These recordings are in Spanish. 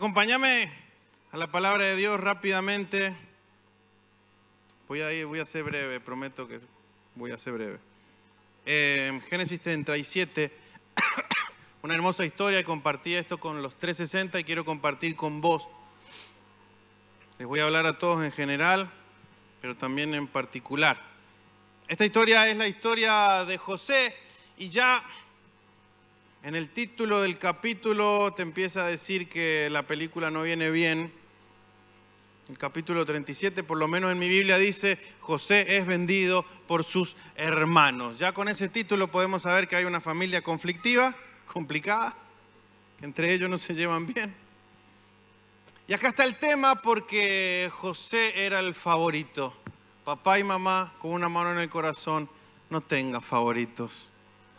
Acompáñame a la palabra de Dios rápidamente. Voy a, ir, voy a ser breve, prometo que voy a ser breve. Eh, Génesis 37, una hermosa historia. Compartí esto con los 360 y quiero compartir con vos. Les voy a hablar a todos en general, pero también en particular. Esta historia es la historia de José y ya en el título del capítulo te empieza a decir que la película no viene bien. El capítulo 37, por lo menos en mi Biblia, dice, José es vendido por sus hermanos. Ya con ese título podemos saber que hay una familia conflictiva, complicada, que entre ellos no se llevan bien. Y acá está el tema porque José era el favorito. Papá y mamá, con una mano en el corazón, no tenga favoritos,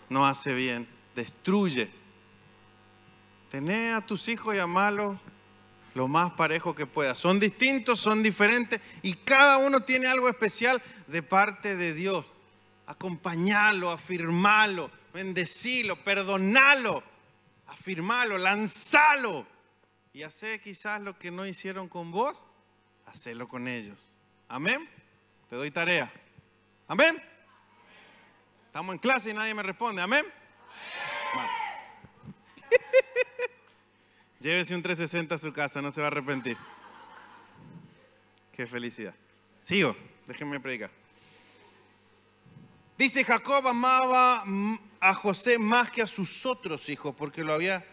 no hace bien destruye. Tené a tus hijos y amalos lo más parejo que puedas. Son distintos, son diferentes y cada uno tiene algo especial de parte de Dios. Acompañalo, afirmalo, bendecilo, perdonalo, afirmalo, lanzalo. Y hace quizás lo que no hicieron con vos, hacelo con ellos. Amén. Te doy tarea. Amén. Estamos en clase y nadie me responde. Amén. Llévese un 360 a su casa, no se va a arrepentir. Qué felicidad. Sigo, déjenme predicar. Dice Jacob amaba a José más que a sus otros hijos porque lo había,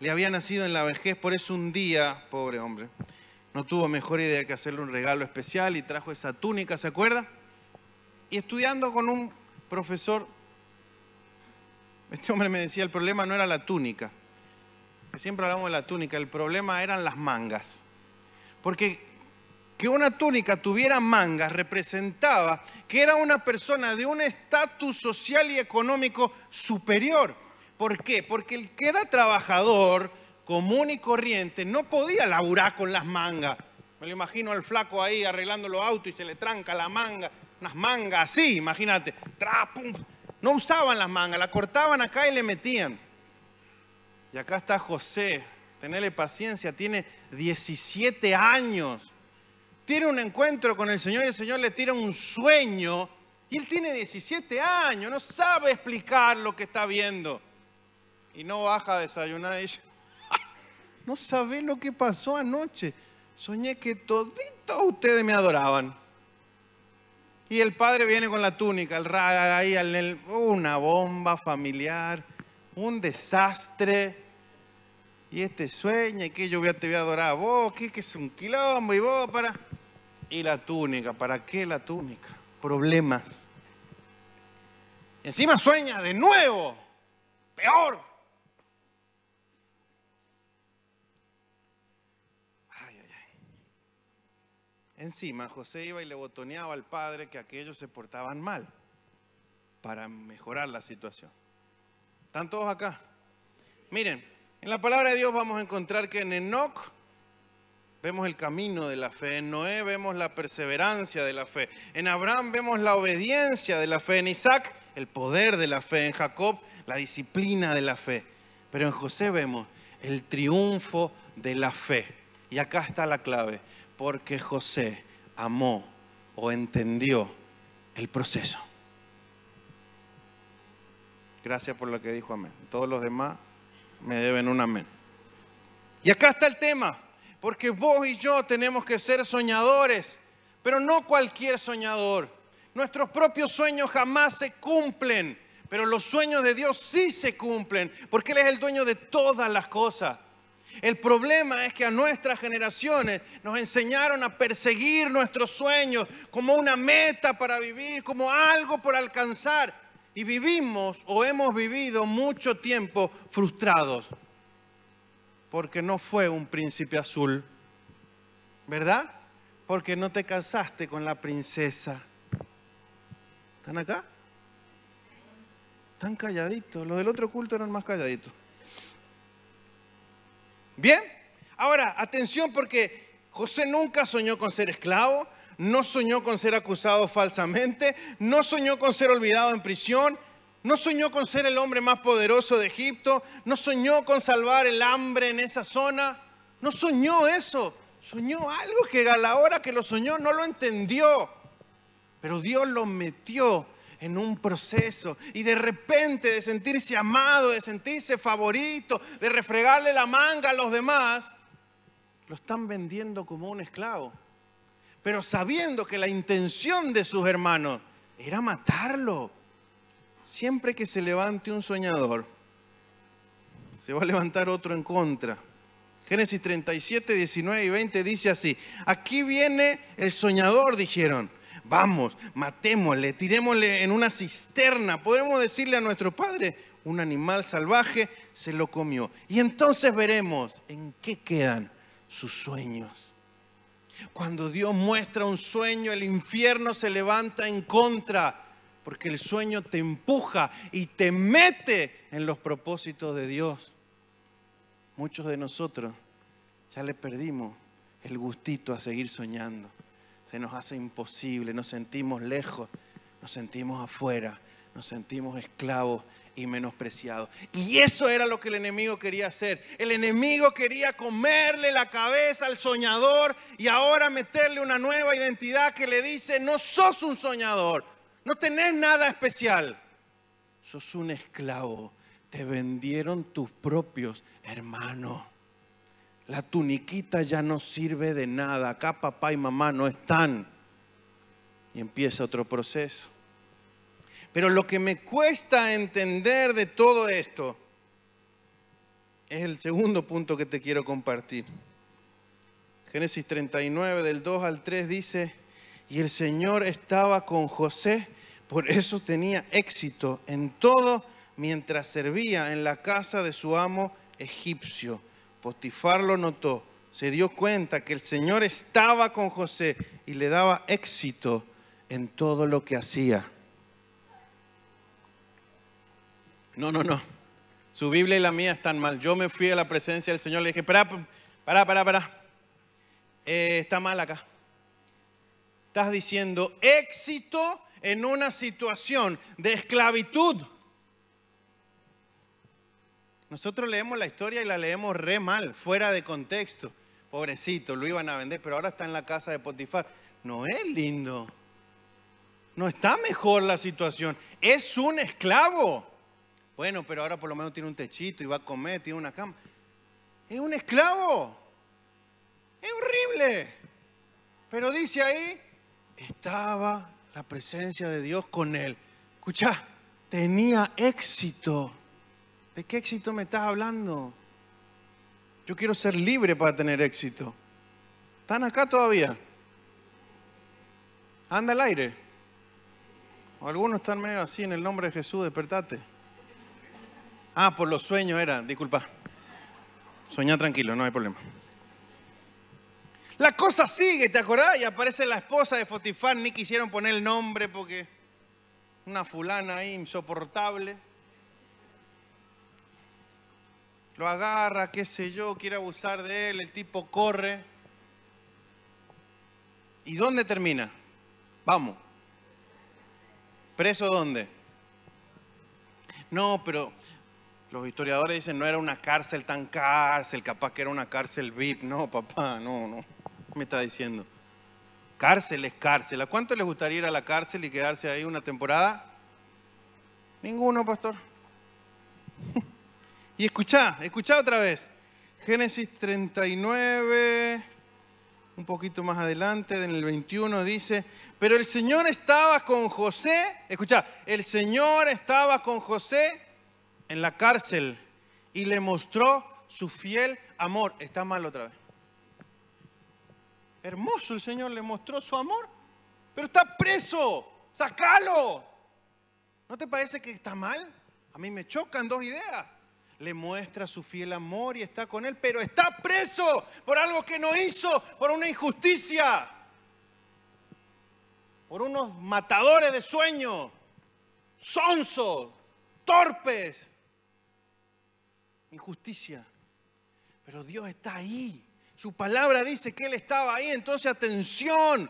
le había nacido en la vejez. Por eso un día, pobre hombre, no tuvo mejor idea que hacerle un regalo especial y trajo esa túnica, ¿se acuerda? Y estudiando con un profesor este hombre me decía, el problema no era la túnica. Siempre hablamos de la túnica, el problema eran las mangas. Porque que una túnica tuviera mangas representaba que era una persona de un estatus social y económico superior. ¿Por qué? Porque el que era trabajador común y corriente no podía laburar con las mangas. Me lo imagino al flaco ahí arreglando los autos y se le tranca la manga, unas mangas así, imagínate. Tra, pum, no usaban las mangas, la cortaban acá y le metían. Y acá está José, tenle paciencia, tiene 17 años. Tiene un encuentro con el Señor y el Señor le tira un sueño. Y él tiene 17 años, no sabe explicar lo que está viendo. Y no baja a desayunar. Y dice, no sabe lo que pasó anoche. Soñé que todito ustedes me adoraban. Y el padre viene con la túnica, el, ahí, el, una bomba familiar, un desastre. Y este sueña, y que yo te voy a adorar a vos, que, es un quilombo, y vos para... Y la túnica, ¿para qué la túnica? Problemas. Encima sueña de nuevo, peor, Encima, José iba y le botoneaba al padre que aquellos se portaban mal para mejorar la situación. ¿Están todos acá? Miren, en la palabra de Dios vamos a encontrar que en Enoch vemos el camino de la fe, en Noé vemos la perseverancia de la fe, en Abraham vemos la obediencia de la fe, en Isaac el poder de la fe, en Jacob la disciplina de la fe, pero en José vemos el triunfo de la fe. Y acá está la clave. Porque José amó o entendió el proceso. Gracias por lo que dijo amén. Todos los demás me deben un amén. Y acá está el tema, porque vos y yo tenemos que ser soñadores, pero no cualquier soñador. Nuestros propios sueños jamás se cumplen, pero los sueños de Dios sí se cumplen, porque Él es el dueño de todas las cosas. El problema es que a nuestras generaciones nos enseñaron a perseguir nuestros sueños como una meta para vivir, como algo por alcanzar. Y vivimos o hemos vivido mucho tiempo frustrados porque no fue un príncipe azul, ¿verdad? Porque no te casaste con la princesa. ¿Están acá? Están calladitos. Los del otro culto eran más calladitos. Bien, ahora, atención porque José nunca soñó con ser esclavo, no soñó con ser acusado falsamente, no soñó con ser olvidado en prisión, no soñó con ser el hombre más poderoso de Egipto, no soñó con salvar el hambre en esa zona, no soñó eso, soñó algo que a la hora que lo soñó no lo entendió, pero Dios lo metió en un proceso y de repente de sentirse amado, de sentirse favorito, de refregarle la manga a los demás, lo están vendiendo como un esclavo. Pero sabiendo que la intención de sus hermanos era matarlo. Siempre que se levante un soñador, se va a levantar otro en contra. Génesis 37, 19 y 20 dice así, aquí viene el soñador, dijeron vamos, matémosle, tirémosle en una cisterna. Podremos decirle a nuestro Padre, un animal salvaje se lo comió. Y entonces veremos en qué quedan sus sueños. Cuando Dios muestra un sueño, el infierno se levanta en contra, porque el sueño te empuja y te mete en los propósitos de Dios. Muchos de nosotros ya le perdimos el gustito a seguir soñando se nos hace imposible, nos sentimos lejos, nos sentimos afuera, nos sentimos esclavos y menospreciados. Y eso era lo que el enemigo quería hacer. El enemigo quería comerle la cabeza al soñador y ahora meterle una nueva identidad que le dice, no sos un soñador, no tenés nada especial, sos un esclavo, te vendieron tus propios hermanos la tuniquita ya no sirve de nada, acá papá y mamá no están. Y empieza otro proceso. Pero lo que me cuesta entender de todo esto es el segundo punto que te quiero compartir. Génesis 39 del 2 al 3 dice, y el Señor estaba con José, por eso tenía éxito en todo mientras servía en la casa de su amo egipcio. Potifar lo notó, se dio cuenta que el Señor estaba con José y le daba éxito en todo lo que hacía. No, no, no. Su Biblia y la mía están mal. Yo me fui a la presencia del Señor. Le dije, pará, para, pará, pará. Eh, está mal acá. Estás diciendo éxito en una situación de esclavitud. Nosotros leemos la historia y la leemos re mal, fuera de contexto. Pobrecito, lo iban a vender, pero ahora está en la casa de Potifar. No es lindo. No está mejor la situación. Es un esclavo. Bueno, pero ahora por lo menos tiene un techito y va a comer, tiene una cama. Es un esclavo. Es horrible. Pero dice ahí, estaba la presencia de Dios con él. Escucha, tenía éxito. ¿De qué éxito me estás hablando? Yo quiero ser libre para tener éxito. ¿Están acá todavía? Anda al aire. Algunos están medio así en el nombre de Jesús, despertate. Ah, por los sueños era, disculpa. Soñá tranquilo, no hay problema. La cosa sigue, ¿te acordás? Y aparece la esposa de Fotifán, ni quisieron poner el nombre porque una fulana ahí insoportable. agarra, qué sé yo, quiere abusar de él, el tipo corre. ¿Y dónde termina? Vamos. ¿Preso dónde? No, pero los historiadores dicen no era una cárcel tan cárcel, capaz que era una cárcel VIP. No, papá, no, no. Me está diciendo. Cárcel es cárcel. ¿A cuánto les gustaría ir a la cárcel y quedarse ahí una temporada? Ninguno, pastor. Y escucha, escuchá otra vez. Génesis 39, un poquito más adelante, en el 21 dice, pero el Señor estaba con José, Escucha, el Señor estaba con José en la cárcel y le mostró su fiel amor. Está mal otra vez. Hermoso el Señor le mostró su amor, pero está preso, sacalo. ¿No te parece que está mal? A mí me chocan dos ideas le muestra su fiel amor y está con él, pero está preso por algo que no hizo, por una injusticia, por unos matadores de sueños, sonsos, torpes, injusticia. Pero Dios está ahí. Su palabra dice que Él estaba ahí. Entonces, atención,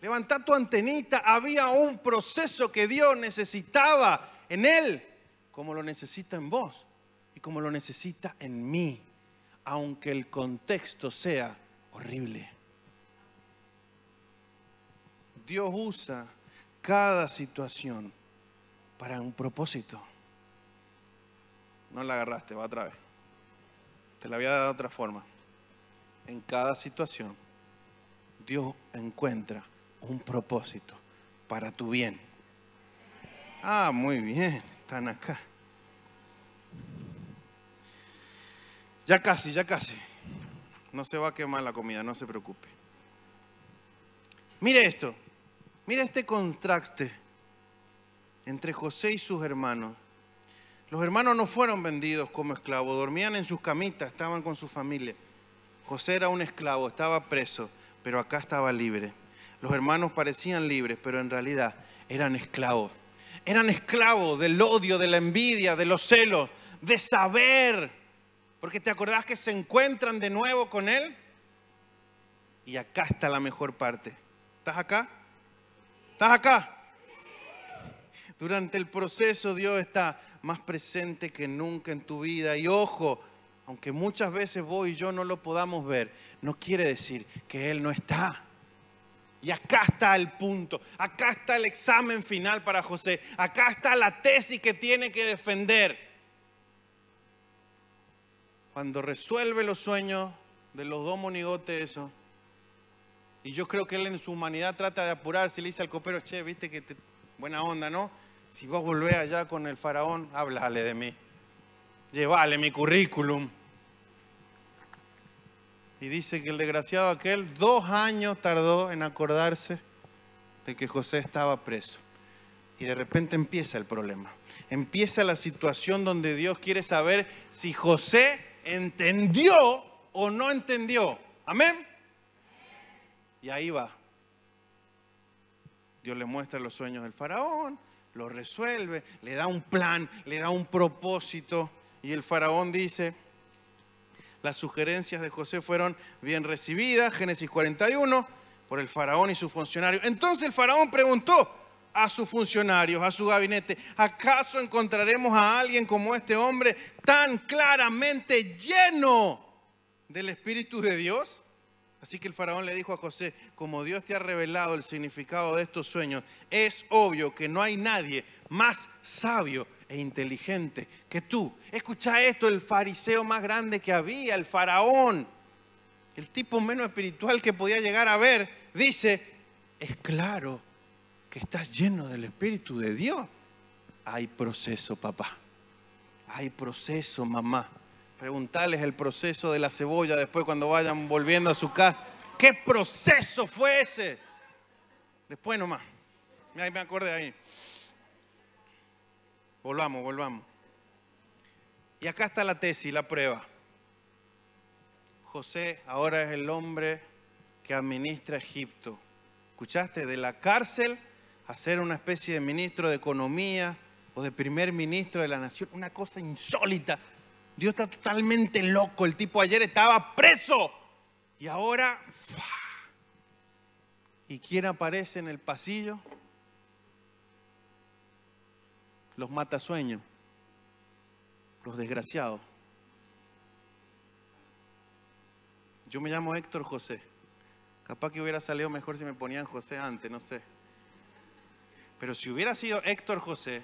levanta tu antenita. Había un proceso que Dios necesitaba en Él, como lo necesita en vos como lo necesita en mí, aunque el contexto sea horrible. Dios usa cada situación para un propósito. No la agarraste, va otra vez. Te la había dado de otra forma. En cada situación, Dios encuentra un propósito para tu bien. Ah, muy bien, están acá. Ya casi, ya casi. No se va a quemar la comida, no se preocupe. Mire esto, mire este contraste entre José y sus hermanos. Los hermanos no fueron vendidos como esclavos, dormían en sus camitas, estaban con su familia. José era un esclavo, estaba preso, pero acá estaba libre. Los hermanos parecían libres, pero en realidad eran esclavos. Eran esclavos del odio, de la envidia, de los celos, de saber porque te acordás que se encuentran de nuevo con Él. Y acá está la mejor parte. ¿Estás acá? ¿Estás acá? Durante el proceso Dios está más presente que nunca en tu vida. Y ojo, aunque muchas veces vos y yo no lo podamos ver, no quiere decir que Él no está. Y acá está el punto, acá está el examen final para José, acá está la tesis que tiene que defender cuando resuelve los sueños de los dos monigotes, eso. Y yo creo que él en su humanidad trata de apurarse y le dice al copero, che, viste que buena onda, ¿no? Si vos volvés allá con el faraón, háblale de mí. Llévale mi currículum. Y dice que el desgraciado aquel dos años tardó en acordarse de que José estaba preso. Y de repente empieza el problema. Empieza la situación donde Dios quiere saber si José entendió o no entendió. Amén. Y ahí va. Dios le muestra los sueños del faraón, lo resuelve, le da un plan, le da un propósito. Y el faraón dice, las sugerencias de José fueron bien recibidas, Génesis 41, por el faraón y su funcionario. Entonces el faraón preguntó, a sus funcionarios, a su gabinete. ¿Acaso encontraremos a alguien como este hombre tan claramente lleno del Espíritu de Dios? Así que el faraón le dijo a José, como Dios te ha revelado el significado de estos sueños, es obvio que no hay nadie más sabio e inteligente que tú. Escucha esto, el fariseo más grande que había, el faraón, el tipo menos espiritual que podía llegar a ver, dice, es claro que estás lleno del Espíritu de Dios, hay proceso, papá. Hay proceso, mamá. Preguntarles el proceso de la cebolla después cuando vayan volviendo a su casa. ¿Qué proceso fue ese? Después nomás. Ahí me acordé ahí. Volvamos, volvamos. Y acá está la tesis, la prueba. José ahora es el hombre que administra Egipto. ¿Escuchaste? De la cárcel Hacer una especie de ministro de economía o de primer ministro de la nación, una cosa insólita. Dios está totalmente loco, el tipo ayer estaba preso y ahora... ¿Y quién aparece en el pasillo? Los mata matasueños, los desgraciados. Yo me llamo Héctor José. Capaz que hubiera salido mejor si me ponían José antes, no sé. Pero si hubiera sido Héctor José,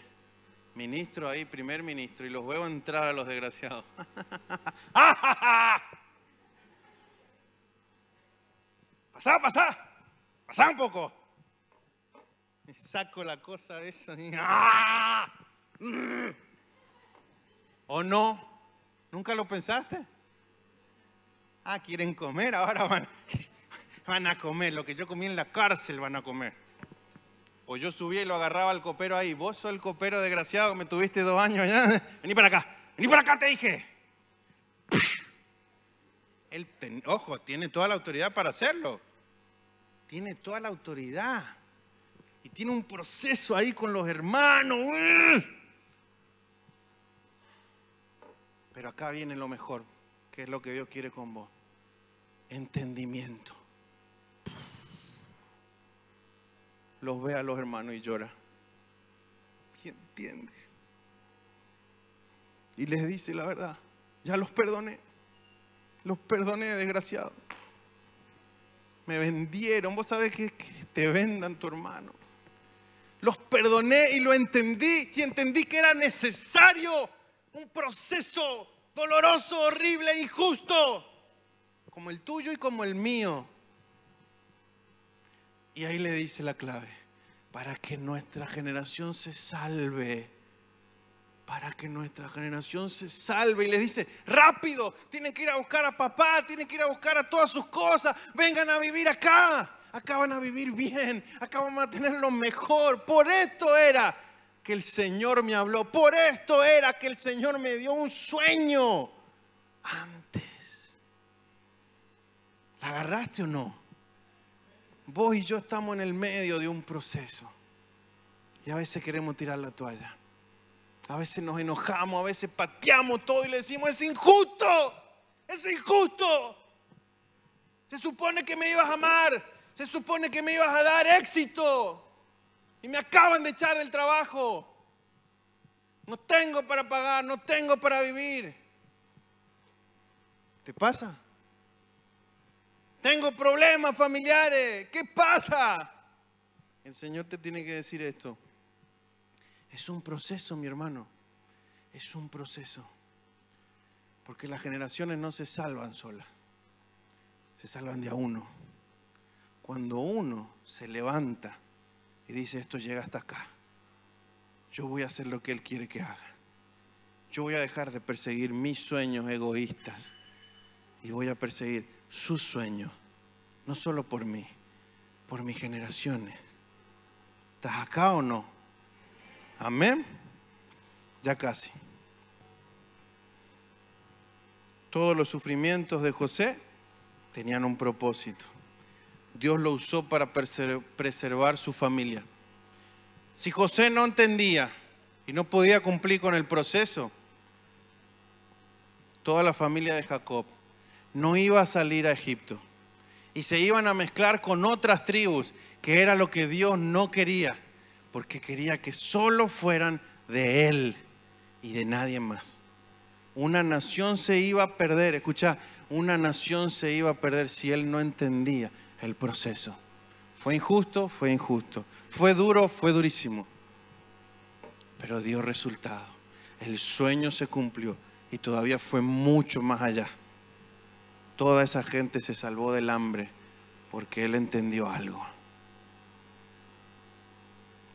ministro ahí, primer ministro, y los veo entrar a los desgraciados. pasá, pasá, pasá un poco. Me saco la cosa de eso. ¡ah! ¿O no? ¿Nunca lo pensaste? Ah, quieren comer, ahora van, van a comer. Lo que yo comí en la cárcel van a comer. O pues yo subía y lo agarraba al copero ahí. Vos sos el copero desgraciado que me tuviste dos años allá. Vení para acá. Vení para acá, te dije. Él, ojo, tiene toda la autoridad para hacerlo. Tiene toda la autoridad. Y tiene un proceso ahí con los hermanos. Pero acá viene lo mejor, que es lo que Dios quiere con vos. Entendimiento. los ve a los hermanos y llora. ¿Quién entiende? Y les dice la verdad, ya los perdoné, los perdoné desgraciado. Me vendieron, vos sabés que, te vendan tu hermano. Los perdoné y lo entendí y entendí que era necesario un proceso doloroso, horrible, injusto, como el tuyo y como el mío. Y ahí le dice la clave, para que nuestra generación se salve, para que nuestra generación se salve. Y le dice, rápido, tienen que ir a buscar a papá, tienen que ir a buscar a todas sus cosas, vengan a vivir acá, acá van a vivir bien, acá van a tener lo mejor. Por esto era que el Señor me habló, por esto era que el Señor me dio un sueño antes. ¿La agarraste o no? Vos y yo estamos en el medio de un proceso. Y a veces queremos tirar la toalla. A veces nos enojamos, a veces pateamos todo y le decimos, es injusto, es injusto. Se supone que me ibas a amar, se supone que me ibas a dar éxito. Y me acaban de echar del trabajo. No tengo para pagar, no tengo para vivir. ¿Te pasa? Tengo problemas familiares. ¿Qué pasa? El Señor te tiene que decir esto. Es un proceso, mi hermano. Es un proceso. Porque las generaciones no se salvan solas. Se salvan de a uno. Cuando uno se levanta y dice, esto llega hasta acá. Yo voy a hacer lo que Él quiere que haga. Yo voy a dejar de perseguir mis sueños egoístas. Y voy a perseguir su sueño, no solo por mí, por mis generaciones. ¿Estás acá o no? Amén. Ya casi. Todos los sufrimientos de José tenían un propósito. Dios lo usó para preservar su familia. Si José no entendía y no podía cumplir con el proceso, toda la familia de Jacob no iba a salir a Egipto. Y se iban a mezclar con otras tribus, que era lo que Dios no quería, porque quería que solo fueran de Él y de nadie más. Una nación se iba a perder, escucha, una nación se iba a perder si Él no entendía el proceso. Fue injusto, fue injusto. Fue duro, fue durísimo. Pero dio resultado. El sueño se cumplió y todavía fue mucho más allá toda esa gente se salvó del hambre porque él entendió algo.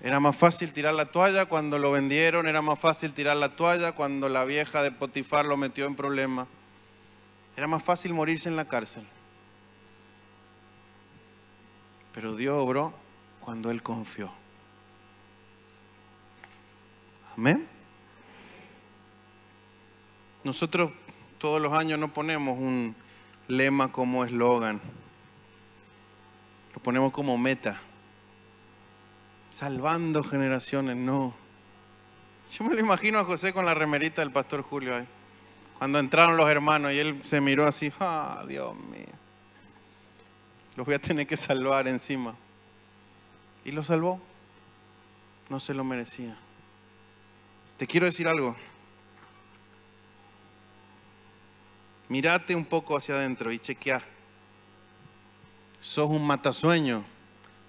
Era más fácil tirar la toalla cuando lo vendieron, era más fácil tirar la toalla cuando la vieja de Potifar lo metió en problemas. Era más fácil morirse en la cárcel. Pero Dios obró cuando él confió. Amén. Nosotros todos los años no ponemos un, lema, como eslogan. Lo ponemos como meta. Salvando generaciones, no. Yo me lo imagino a José con la remerita del pastor Julio ahí. Cuando entraron los hermanos y él se miró así, ah, Dios mío. Los voy a tener que salvar encima. Y lo salvó. No se lo merecía. Te quiero decir algo. Mírate un poco hacia adentro y chequea. ¿Sos un matasueño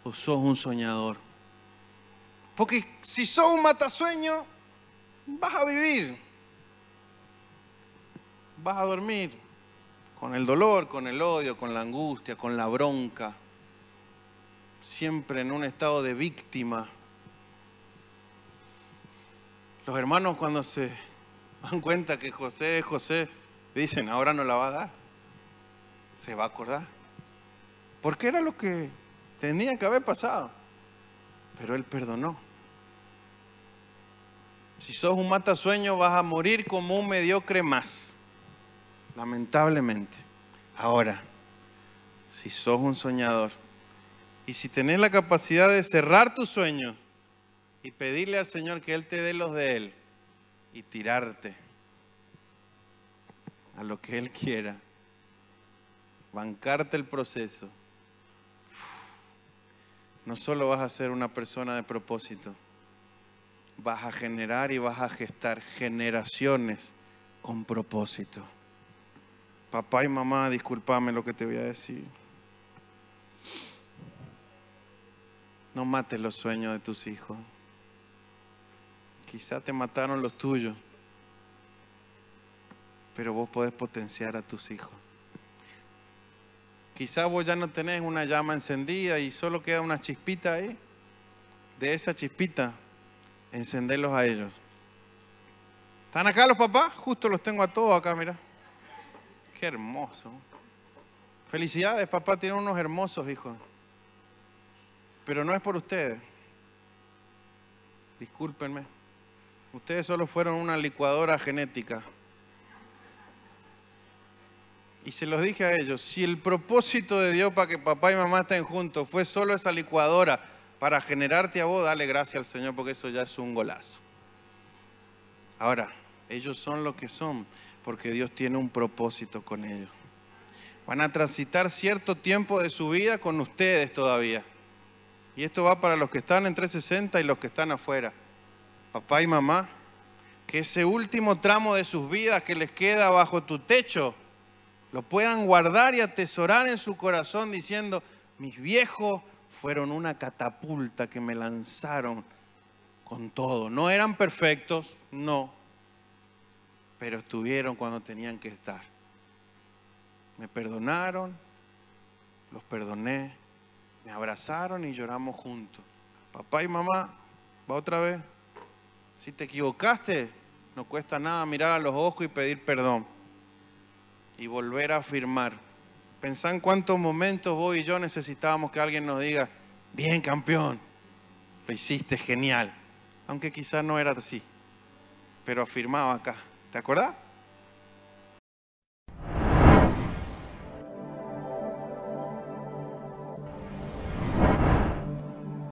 o sos un soñador? Porque si sos un matasueño, vas a vivir. Vas a dormir con el dolor, con el odio, con la angustia, con la bronca. Siempre en un estado de víctima. Los hermanos cuando se dan cuenta que José José, dicen, ahora no la va a dar. Se va a acordar. Porque era lo que tenía que haber pasado. Pero él perdonó. Si sos un matasueño vas a morir como un mediocre más. Lamentablemente. Ahora, si sos un soñador y si tenés la capacidad de cerrar tus sueños y pedirle al Señor que Él te dé los de Él y tirarte a lo que Él quiera, bancarte el proceso, no solo vas a ser una persona de propósito, vas a generar y vas a gestar generaciones con propósito. Papá y mamá, discúlpame lo que te voy a decir. No mates los sueños de tus hijos. Quizá te mataron los tuyos pero vos podés potenciar a tus hijos. Quizá vos ya no tenés una llama encendida y solo queda una chispita ahí. De esa chispita, encenderlos a ellos. ¿Están acá los papás? Justo los tengo a todos acá, mira. Qué hermoso. Felicidades, papá, tiene unos hermosos hijos. Pero no es por ustedes. Discúlpenme. Ustedes solo fueron una licuadora genética. Y se los dije a ellos, si el propósito de Dios para que papá y mamá estén juntos fue solo esa licuadora para generarte a vos, dale gracias al Señor porque eso ya es un golazo. Ahora, ellos son lo que son porque Dios tiene un propósito con ellos. Van a transitar cierto tiempo de su vida con ustedes todavía. Y esto va para los que están entre 360 y los que están afuera. Papá y mamá, que ese último tramo de sus vidas que les queda bajo tu techo, lo puedan guardar y atesorar en su corazón diciendo, mis viejos fueron una catapulta que me lanzaron con todo. No eran perfectos, no, pero estuvieron cuando tenían que estar. Me perdonaron, los perdoné, me abrazaron y lloramos juntos. Papá y mamá, va otra vez. Si te equivocaste, no cuesta nada mirar a los ojos y pedir perdón y volver a afirmar. Pensá en cuántos momentos vos y yo necesitábamos que alguien nos diga, bien campeón, lo hiciste genial. Aunque quizás no era así, pero afirmaba acá. ¿Te acordás?